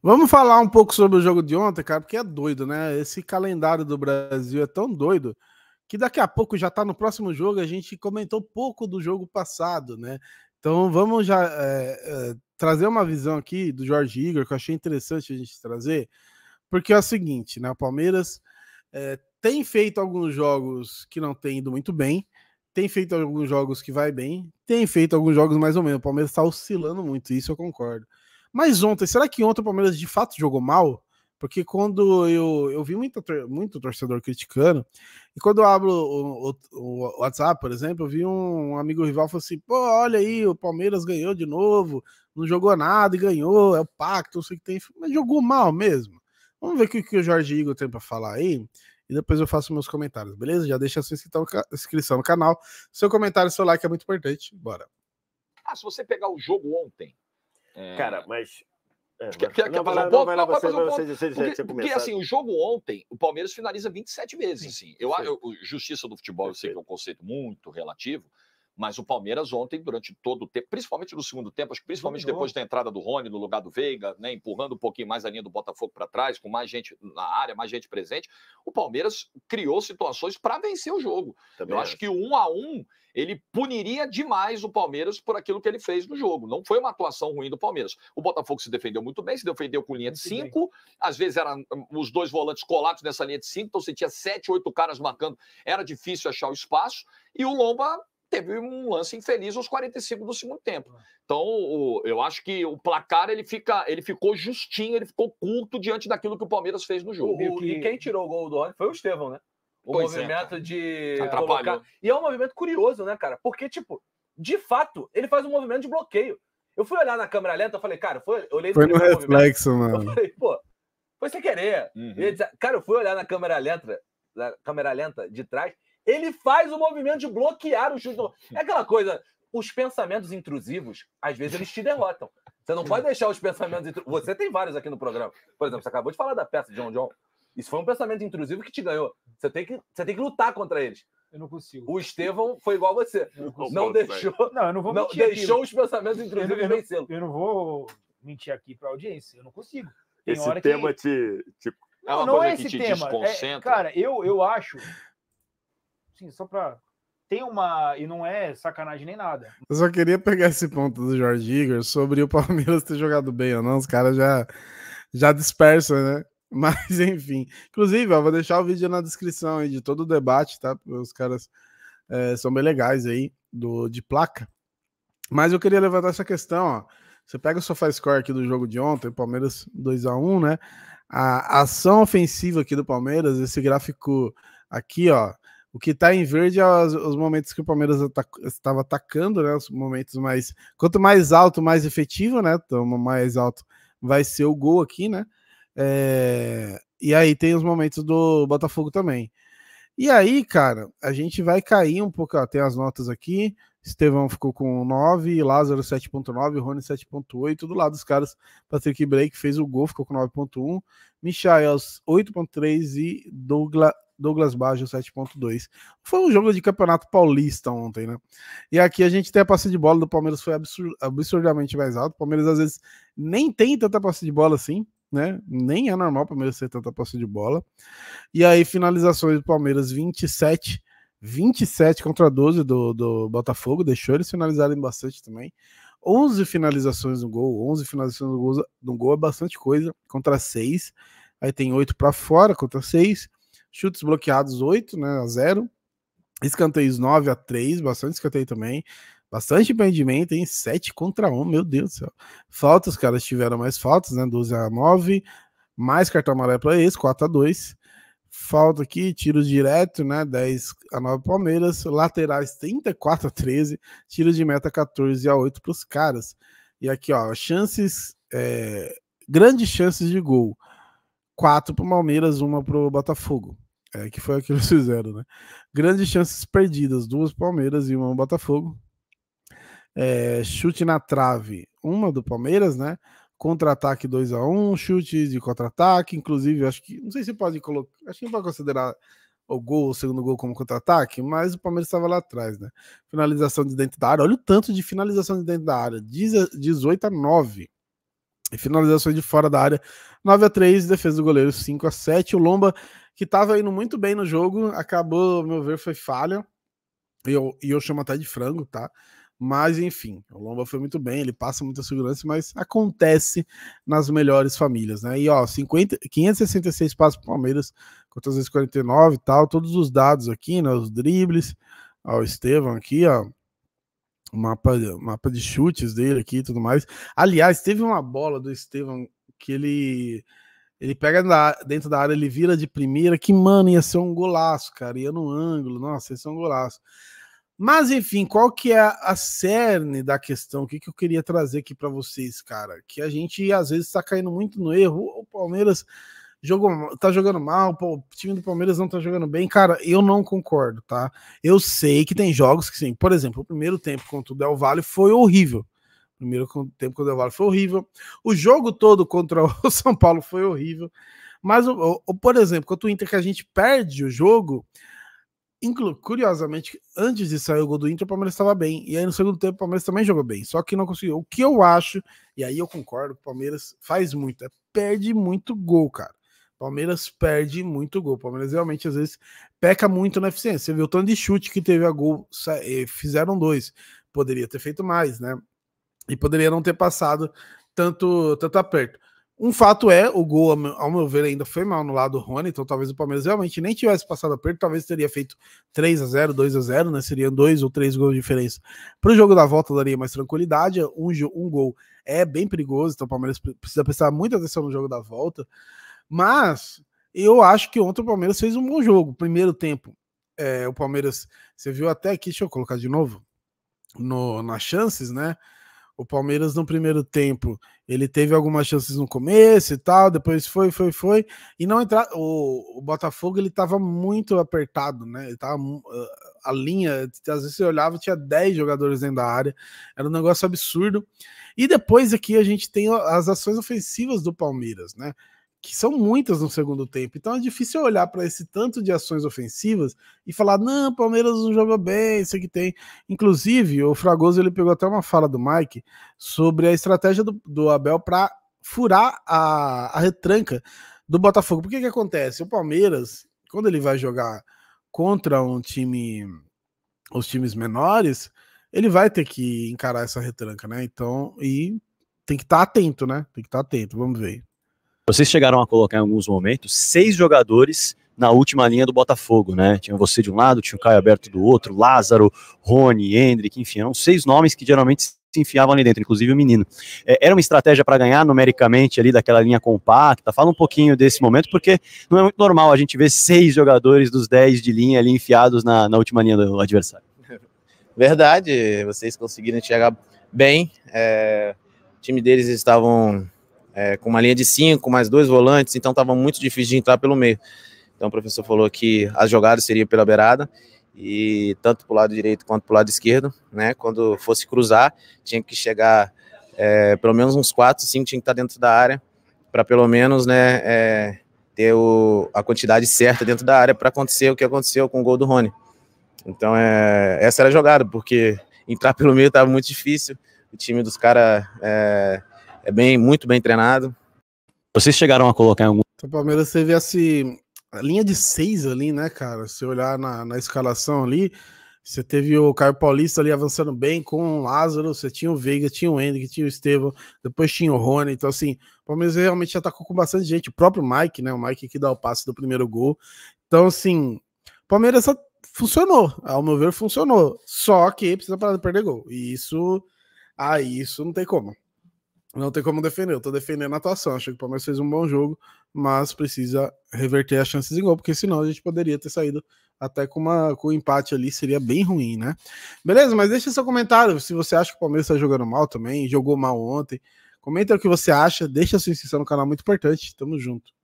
Vamos falar um pouco sobre o jogo de ontem, cara, porque é doido, né? Esse calendário do Brasil é tão doido que daqui a pouco já tá no próximo jogo. A gente comentou pouco do jogo passado, né? Então vamos já é, é, trazer uma visão aqui do Jorge Igor, que eu achei interessante a gente trazer, porque é o seguinte, né? O Palmeiras é, tem feito alguns jogos que não tem ido muito bem, tem feito alguns jogos que vai bem, tem feito alguns jogos mais ou menos. O Palmeiras está oscilando muito, isso eu concordo. Mas ontem, será que ontem o Palmeiras de fato jogou mal? Porque quando eu, eu vi muito, muito torcedor criticando, e quando eu abro o, o, o WhatsApp, por exemplo, eu vi um amigo rival falando assim: pô, olha aí, o Palmeiras ganhou de novo, não jogou nada e ganhou, é o pacto, não sei o que tem, mas jogou mal mesmo. Vamos ver o que, que o Jorge Igor tem para falar aí e depois eu faço meus comentários, beleza? Já deixa a sua inscrição no canal. Seu comentário, seu like é muito importante. Bora. Ah, se você pegar o jogo ontem, Cara, mas. É, quer, quer, não, quer falar um ponto. porque, assim, o jogo ontem, o Palmeiras finaliza 27 vezes, sim. Eu, eu, justiça do futebol, eu sei que é um conceito muito relativo, mas o Palmeiras ontem, durante todo o tempo, principalmente no segundo tempo, acho que principalmente Dominou. depois da entrada do Rony no lugar do Veiga, né, empurrando um pouquinho mais a linha do Botafogo para trás, com mais gente na área, mais gente presente, o Palmeiras criou situações para vencer o jogo. Também Eu é. acho que o um a um ele puniria demais o Palmeiras por aquilo que ele fez no jogo. Não foi uma atuação ruim do Palmeiras. O Botafogo se defendeu muito bem, se defendeu com linha de 5. Às vezes eram hum, os dois volantes colados nessa linha de 5, então você tinha 7, 8 caras marcando. Era difícil achar o espaço. E o Lomba teve um lance infeliz aos 45 do segundo tempo. Ah. Então, o, eu acho que o placar ele, fica, ele ficou justinho, ele ficou culto diante daquilo que o Palmeiras fez no jogo. O, e quem tirou o gol do Oni foi o Estevão, né? O pois é, movimento é, de colocar. E é um movimento curioso, né, cara? Porque, tipo, de fato, ele faz um movimento de bloqueio. Eu fui olhar na câmera lenta, eu falei, cara, foi, eu olhei foi no reflexo, mano. Eu falei, pô, foi sem querer. Uhum. Ele, cara, eu fui olhar na câmera lenta, na câmera lenta de trás, ele faz o movimento de bloquear o chute. É aquela coisa, os pensamentos intrusivos, às vezes eles te derrotam. Você não pode deixar os pensamentos intrusivos. Você tem vários aqui no programa. Por exemplo, você acabou de falar da peça de John John. Isso foi um pensamento intrusivo que te ganhou. Você tem que, você tem que lutar contra eles. Eu não consigo. O Estevão foi igual a você. Eu não, não deixou. Não, eu não vou não, Deixou aqui. os pensamentos intrusivos vencê-lo. Eu não vou mentir aqui para a audiência. Eu não consigo. Tem Esse tema que... te, te... Não, é não é esse tema. Te é, cara, eu, eu acho assim, só para tem uma. E não é sacanagem nem nada. Eu só queria pegar esse ponto do Jorge Igor sobre o Palmeiras ter jogado bem ou não. Os caras já, já dispersam, né? Mas enfim. Inclusive, eu vou deixar o vídeo na descrição aí de todo o debate, tá? Os caras é, são bem legais aí do, de placa. Mas eu queria levantar essa questão, ó. Você pega o score aqui do jogo de ontem, Palmeiras 2 a 1 né? A ação ofensiva aqui do Palmeiras, esse gráfico aqui, ó, o que está em verde é os, os, momentos que o Palmeiras estava atacando, né? Os momentos mais. Quanto mais alto, mais efetivo, né? Então, mais alto vai ser o gol aqui, né? É, e aí tem os momentos do Botafogo também. E aí, cara, a gente vai cair um pouco. Ó, tem as notas aqui. Estevão ficou com 9, Lázaro 7.9, Rony 7.8. Do lado dos caras, Patrick Blake fez o gol, ficou com 9.1, Michael 8.3 e Douglas Douglas Baggio 7.2. Foi um jogo de campeonato paulista ontem, né? E aqui a gente tem a passe de bola do Palmeiras foi absur absurdamente mais alto. O Palmeiras às vezes nem tem tanta passe de bola assim, né? Nem é normal o Palmeiras ter tanta passe de bola. E aí finalizações do Palmeiras 27 27 contra 12 do, do Botafogo, deixou eles finalizarem bastante também. 11 finalizações no gol, 11 finalizações no gol, no gol é bastante coisa, contra 6. Aí tem 8 para fora, contra 6 chutes bloqueados 8 né, a 0, escanteios 9 a 3, bastante escanteio também, bastante impedimento, em 7 contra 1, meu Deus do céu. Faltas, caras tiveram mais faltas, né, 12 a 9, mais cartão amarelo para esse, 4 a 2. Falta aqui, tiros direto, né? 10 a 9 Palmeiras, laterais 34 a 13, tiros de meta 14 a 8 para os caras. E aqui, ó, chances, é, grandes chances de gol quatro para o Palmeiras, uma para o Botafogo. É, que foi o que eles fizeram, né? Grandes chances perdidas, duas Palmeiras e uma Botafogo. É, chute na trave, uma do Palmeiras, né? Contra-ataque 2 a 1 um, chute de contra-ataque, inclusive, acho que. Não sei se pode colocar. Acho que não pode considerar o gol, o segundo gol como contra-ataque, mas o Palmeiras estava lá atrás, né? Finalização de dentro da área. Olha o tanto de finalização de dentro da área. 18 a 9. Finalizações de fora da área 9 a 3 defesa do goleiro 5 a 7 O Lomba, que estava indo muito bem no jogo, acabou, ao meu ver, foi falha. E eu, eu chamo até de frango, tá? Mas enfim, o Lomba foi muito bem, ele passa muita segurança, mas acontece nas melhores famílias, né? E ó, 50, 566 passos para o Palmeiras, contra as 49 e tal, todos os dados aqui, né? Os dribles, ó, o aqui, ó, o mapa, mapa de chutes dele aqui e tudo mais. Aliás, teve uma bola do Estevam que ele ele pega na, dentro da área, ele vira de primeira, que mano, ia ser um golaço, cara, ia no ângulo, nossa, ia ser um golaço. Mas enfim, qual que é a cerne da questão? O que, que eu queria trazer aqui para vocês, cara? Que a gente às vezes está caindo muito no erro. O Palmeiras jogou tá jogando mal, pô, o time do Palmeiras não tá jogando bem. Cara, eu não concordo, tá? Eu sei que tem jogos que sim. Por exemplo, o primeiro tempo contra o Del Valle foi horrível. O primeiro tempo contra o Del Valle foi horrível. O jogo todo contra o São Paulo foi horrível. Mas, por exemplo, contra o Inter que a gente perde o jogo, curiosamente, antes de sair o gol do Inter, o Palmeiras estava bem. E aí no segundo tempo o Palmeiras também jogou bem. Só que não conseguiu. O que eu acho, e aí eu concordo, o Palmeiras faz muito, é perde muito gol, cara. Palmeiras perde muito gol. Palmeiras realmente às vezes peca muito na eficiência. Você viu o tanto de chute que teve a gol, eh, fizeram dois. Poderia ter feito mais, né? E poderia não ter passado tanto, tanto aperto. Um fato é, o gol, ao meu ver, ainda foi mal no lado do Rony, então talvez o Palmeiras realmente nem tivesse passado aperto, talvez teria feito 3 a 0 2 a 0 né? Seriam dois ou três gols de diferença. Para o jogo da volta daria mais tranquilidade, um, um gol é bem perigoso, então o Palmeiras precisa prestar muita atenção no jogo da volta. Mas eu acho que ontem o Palmeiras fez um bom jogo. Primeiro tempo, é, o Palmeiras, você viu até aqui, deixa eu colocar de novo, no, nas chances, né? O Palmeiras no primeiro tempo, ele teve algumas chances no começo e tal, depois foi, foi, foi, e não entrar. O, o Botafogo ele tava muito apertado, né? Ele tava ah, a linha, às vezes você olhava, tinha 10 jogadores dentro da área, era um negócio absurdo. E depois aqui a gente tem as ações ofensivas do Palmeiras, né? que são muitas no segundo tempo. Então é difícil olhar para esse tanto de ações ofensivas e falar: não, Palmeiras não joga bem, isso que tem. Inclusive, o Fragoso ele pegou até uma fala do Mike sobre a estratégia do, do Abel para furar a, a retranca do Botafogo. Por que, que acontece? O Palmeiras, quando ele vai jogar contra um time, os times menores, ele vai ter que encarar essa retranca, né? Então, e tem que estar tá atento, né? Tem que estar tá atento, vamos ver. Vocês chegaram a colocar em alguns momentos seis jogadores na última linha do Botafogo, né? Tinha você de um lado, tinha o Caio Aberto do outro, Lázaro, Rony, Hendrick, enfim, eram seis nomes que geralmente se enfiavam ali dentro, inclusive o menino. É, era uma estratégia para ganhar numericamente ali daquela linha compacta? Fala um pouquinho desse momento, porque não é muito normal a gente ver seis jogadores dos dez de linha ali enfiados na, na última linha do adversário. Verdade, vocês conseguiram chegar bem. É, o time deles estavam é, com uma linha de cinco, mais dois volantes, então estava muito difícil de entrar pelo meio. Então o professor falou que as jogadas seriam pela beirada, e tanto para o lado direito quanto para o lado esquerdo, né? Quando fosse cruzar, tinha que chegar é, pelo menos uns quatro, cinco, tinha que estar tá dentro da área, para pelo menos, né, é, ter o, a quantidade certa dentro da área para acontecer o que aconteceu com o gol do Rony. Então, é, essa era a jogada, porque entrar pelo meio estava muito difícil, o time dos caras é, é bem, muito bem treinado. Vocês chegaram a colocar em algum. O Palmeiras teve a linha de seis ali, né, cara? Se olhar na, na escalação ali, você teve o Caio Paulista ali avançando bem com o Lázaro, você tinha o Veiga, tinha o Henrique, tinha o Estevão, depois tinha o Rony. Então, assim, o Palmeiras realmente atacou com bastante gente. O próprio Mike, né? O Mike que dá o passe do primeiro gol. Então, assim, o Palmeiras funcionou. Ao meu ver, funcionou. Só que precisa parar de perder gol. E isso. Ah, isso não tem como não tem como defender. Eu tô defendendo a atuação. Acho que o Palmeiras fez um bom jogo, mas precisa reverter as chances em gol, porque senão a gente poderia ter saído até com, uma, com um empate ali, seria bem ruim, né? Beleza, mas deixa seu comentário se você acha que o Palmeiras tá jogando mal também, jogou mal ontem. Comenta o que você acha, deixa sua inscrição no canal, muito importante. Tamo junto.